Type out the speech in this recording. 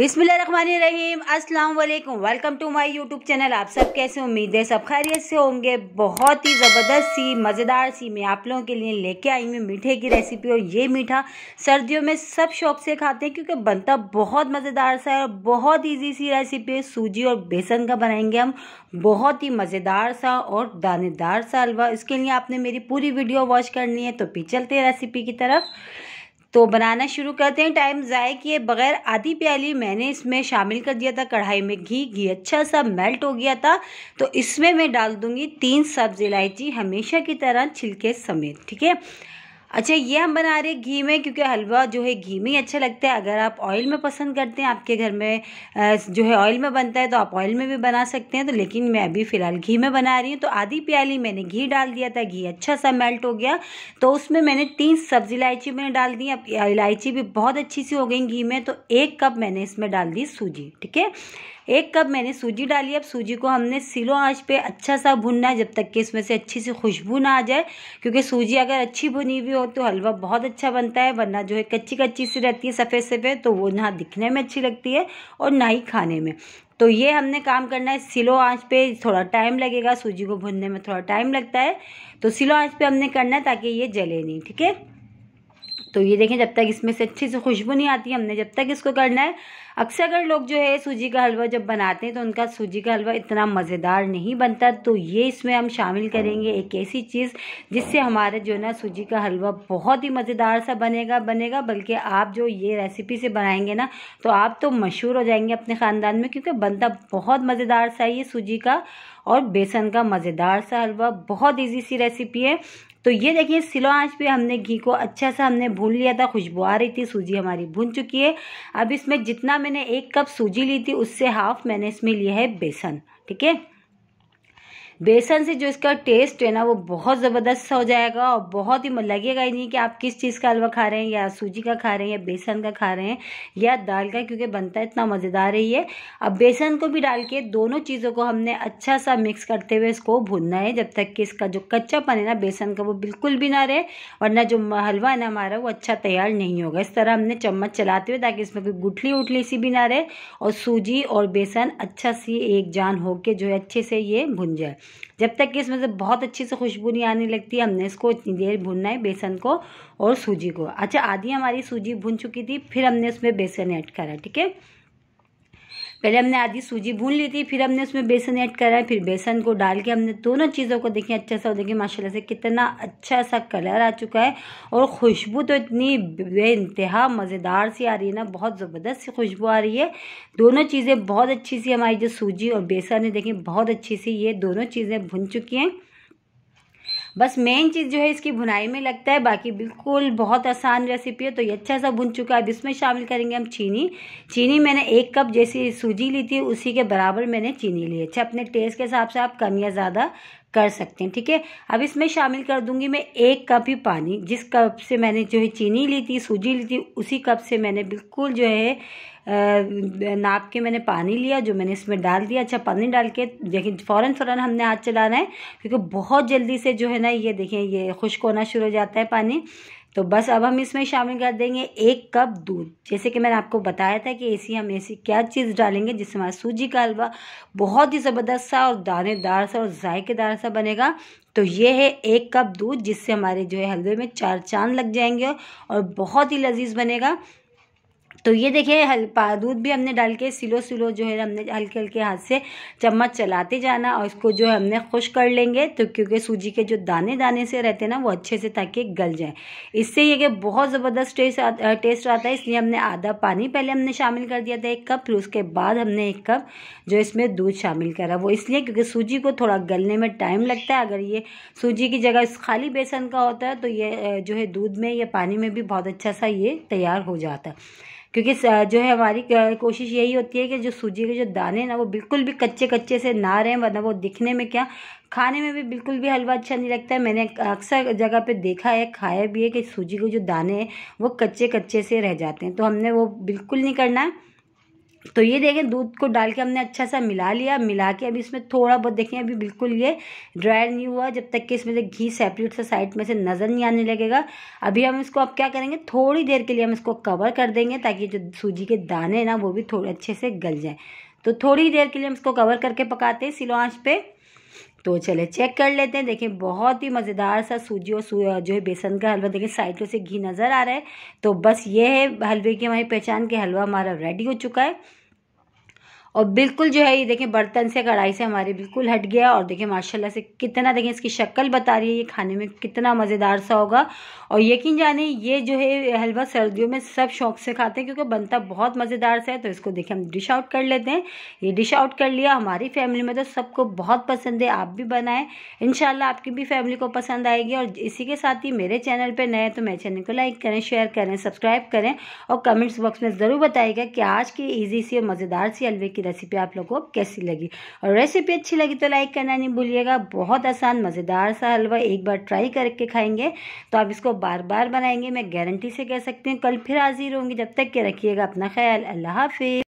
बिसमीम अस्सलाम वालेकुम welcome to my YouTube channel आप सब कैसे उम्मीद है सब खैरियत से होंगे बहुत ही ज़बरदस्त सी मज़ेदार सी मैं आप लोगों के लिए लेके आई हूँ मीठे की रेसिपी और ये मीठा सर्दियों में सब शौक से खाते हैं क्योंकि बनता बहुत मज़ेदार सा है और बहुत ईजी सी रेसिपी है सूजी और बेसन का बनाएंगे हम बहुत ही मज़ेदार सा और दानेदार सा हलवा इसके लिए आपने मेरी पूरी वीडियो वॉच करनी है तो पी चलते रेसिपी की तरफ तो बनाना शुरू करते हैं टाइम ज़ाय किए बगैर आधी प्याली मैंने इसमें शामिल कर दिया था कढ़ाई में घी घी अच्छा सा मेल्ट हो गया था तो इसमें मैं डाल दूँगी तीन सब्ज़ इलायची हमेशा की तरह छिलके समेत ठीक है अच्छा ये हम बना रहे हैं घी में क्योंकि हलवा जो है घी में ही अच्छा लगता है अगर आप ऑयल में पसंद करते हैं आपके घर में जो है ऑयल में बनता है तो आप ऑयल में भी बना सकते हैं तो लेकिन मैं अभी फ़िलहाल घी में बना रही हूँ तो आधी प्याली मैंने घी डाल दिया था घी अच्छा सा मेल्ट हो गया तो उसमें मैंने तीन सब्ज़ी इलायची मैंने डाल दी अब इलायची भी बहुत अच्छी सी हो गई घी में तो एक कप मैंने इसमें डाल दी सूजी ठीक है एक कप मैंने सूजी डाली अब सूजी को हमने सिलो आंच पे अच्छा सा भुनना है जब तक कि इसमें से अच्छी सी खुशबू ना आ जाए क्योंकि सूजी अगर अच्छी भुनी हुई हो तो हलवा बहुत अच्छा बनता है वरना जो है कच्ची कच्ची सी रहती है सफ़ेद सफ़ेद तो वो ना दिखने में अच्छी लगती है और ना ही खाने में तो ये हमने काम करना है सिलो आंच पे थोड़ा टाइम लगेगा सूजी को भुनने में थोड़ा टाइम लगता है तो सिलो आंच पे हमने करना है ताकि ये जले नहीं ठीक है तो ये देखें जब तक इसमें से अच्छी से खुशबू नहीं आती हमने जब तक इसको करना है अक्सर अगर लोग जो है सूजी का हलवा जब बनाते हैं तो उनका सूजी का हलवा इतना मज़ेदार नहीं बनता तो ये इसमें हम शामिल करेंगे एक ऐसी चीज़ जिससे हमारा जो ना सूजी का हलवा बहुत ही मज़ेदार सा बनेगा बनेगा बल्कि आप जो ये रेसिपी से बनाएंगे ना तो आप तो मशहूर हो जाएंगे अपने ख़ानदान में क्योंकि बनता बहुत मज़ेदार सा ये सूजी का और बेसन का मज़ेदार सा हलवा बहुत ईजी सी रेसिपी है तो ये देखिए सिलो आँच पे हमने घी को अच्छा सा हमने भून लिया था खुशबू आ रही थी सूजी हमारी भून चुकी है अब इसमें जितना मैंने एक कप सूजी ली थी उससे हाफ मैंने इसमें लिया है बेसन ठीक है बेसन से जो इसका टेस्ट है ना वो बहुत ज़बरदस्त हो जाएगा और बहुत ही लगेगा ही नहीं कि आप किस चीज़ का हलवा खा रहे हैं या सूजी का खा रहे हैं या बेसन का खा रहे हैं या दाल का क्योंकि बनता है इतना मज़ेदार ही है अब बेसन को भी डाल के दोनों चीज़ों को हमने अच्छा सा मिक्स करते हुए इसको भूनना है जब तक कि इसका जो कच्चापन है ना बेसन का वो बिल्कुल भी ना रहे वरना जो हलवा है ना हमारा वो अच्छा तैयार नहीं होगा इस तरह हमने चम्मच चलाते हुए ताकि इसमें कोई गुठली उठली सी भी ना रहे और सूजी और बेसन अच्छा सी एक जान हो के जो है अच्छे से ये भुन जाए जब तक कि इसमें से बहुत अच्छी से खुशबू नहीं आने लगती है हमने इसको इतनी देर भुनना है बेसन को और सूजी को अच्छा आधी हमारी सूजी भुन चुकी थी फिर हमने उसमें बेसन ऐड करा ठीक है पहले हमने आधी सूजी भून ली थी फिर हमने उसमें बेसन ऐड करा है फिर बेसन को डाल के हमने दोनों चीज़ों को देखें अच्छा सा देखिए माशाल्लाह से कितना अच्छा सा कलर आ चुका है और खुशबू तो इतनी बेानतहा मज़ेदार सी आ रही है ना बहुत ज़बरदस्त सी खुशबू आ रही है दोनों चीज़ें बहुत अच्छी सी हमारी जो सूजी और बेसन है देखें बहुत अच्छी सी ये दोनों चीज़ें भुन चुकी हैं बस मेन चीज़ जो है इसकी भुनाई में लगता है बाकी बिल्कुल बहुत आसान रेसिपी है तो ये अच्छा सा भुन चुका है अब इसमें शामिल करेंगे हम चीनी चीनी मैंने एक कप जैसी सूजी ली थी उसी के बराबर मैंने चीनी ली अच्छा अपने टेस्ट के हिसाब से आप कम या ज़्यादा कर सकते हैं ठीक है अब इसमें शामिल कर दूंगी मैं एक कप ही पानी जिस कप से मैंने जो है चीनी ली थी सूजी ली थी उसी कप से मैंने बिल्कुल जो है नाप के मैंने पानी लिया जो मैंने इसमें डाल दिया अच्छा पानी डाल के देखिए फ़ौरन फ़ौरन हमने हाथ चलाना है क्योंकि बहुत जल्दी से जो है ना ये देखें ये खुश्क होना शुरू हो जाता है पानी तो बस अब हम इसमें शामिल कर देंगे एक कप दूध जैसे कि मैंने आपको बताया था कि ऐसी हम ऐसी क्या चीज़ डालेंगे जिससे हमारा सूजी का हलवा बहुत ही ज़बरदस्त सा और दानेदार सा और जायकेदार सा बनेगा तो ये है एक कप दूध जिससे हमारे जो है हलवे में चार चांद लग जाएंगे और बहुत ही लजीज बनेगा तो ये देखिए हल्का दूध भी हमने डाल के सिलो सिलो जो है हमने हल्के हल्के हाथ से चम्मच चलाते जाना और इसको जो है हमने खुश कर लेंगे तो क्योंकि सूजी के जो दाने दाने से रहते हैं ना वो अच्छे से ताकि गल जाए इससे ये कि बहुत ज़बरदस्त टेस्ट टेस्ट आता है इसलिए हमने आधा पानी पहले हमने शामिल कर दिया था एक कप फिर उसके बाद हमने एक कप जो इसमें दूध शामिल करा वो इसलिए क्योंकि सूजी को थोड़ा गलने में टाइम लगता है अगर ये सूजी की जगह खाली बेसन का होता है तो ये जो है दूध में या पानी में भी बहुत अच्छा सा ये तैयार हो जाता है क्योंकि जो है हमारी कोशिश यही होती है कि जो सूजी के जो दाने ना वो बिल्कुल भी कच्चे कच्चे से ना रहें वरना वो दिखने में क्या खाने में भी बिल्कुल भी हलवा अच्छा नहीं लगता है मैंने अक्सर जगह पे देखा है खाया भी है कि सूजी के जो दाने हैं वो कच्चे कच्चे से रह जाते हैं तो हमने वो बिल्कुल नहीं करना है तो ये देखें दूध को डाल के हमने अच्छा सा मिला लिया मिला के अभी इसमें थोड़ा बहुत देखें अभी बिल्कुल ये ड्राई नहीं हुआ जब तक कि इसमें से घी सेपरेट से साइड में से नज़र नहीं आने लगेगा अभी हम इसको अब क्या करेंगे थोड़ी देर के लिए हम इसको कवर कर देंगे ताकि जो सूजी के दाने ना वो भी थोड़े अच्छे से गल जाएँ तो थोड़ी देर के लिए हम इसको कवर करके पकाते हैं सिलो आँच पर तो चले चेक कर लेते हैं देखिए बहुत ही मज़ेदार सा सूजी और सू जो है बेसन का हलवा देखें साइडों से घी नज़र आ रहा है तो बस ये है हलवे की हमारी पहचान के हलवा हमारा रेडी हो चुका है और बिल्कुल जो है ये देखें बर्तन से कढ़ाई से हमारे बिल्कुल हट गया और देखें माशाल्लाह से कितना देखें इसकी शक्ल बता रही है ये खाने में कितना मज़ेदार सा होगा और यकीन जाने ये जो है हलवा सर्दियों में सब शौक से खाते हैं क्योंकि बनता बहुत मज़ेदार सा है तो इसको देखें हम डिश आउट कर लेते हैं ये डिश आउट कर लिया हमारी फैमिली में तो सबको बहुत पसंद है आप भी बनाएं इन आपकी भी फैमिली को पसंद आएगी और इसी के साथ ही मेरे चैनल पर नए तो मेरे चैनल को लाइक करें शेयर करें सब्सक्राइब करें और कमेंट्स बॉक्स में ज़रूर बताएगा कि आज की ईजी सी और मज़ेदार सी हलवे की की रेसिपी आप लोगों को कैसी लगी और रेसिपी अच्छी लगी तो लाइक करना नहीं भूलिएगा बहुत आसान मज़ेदार सा हलवा एक बार ट्राई करके खाएंगे तो आप इसको बार बार बनाएंगे मैं गारंटी से कह सकती हूँ कल फिर हाजिर होंगी जब तक के रखिएगा अपना ख्याल अल्लाह हाफिज़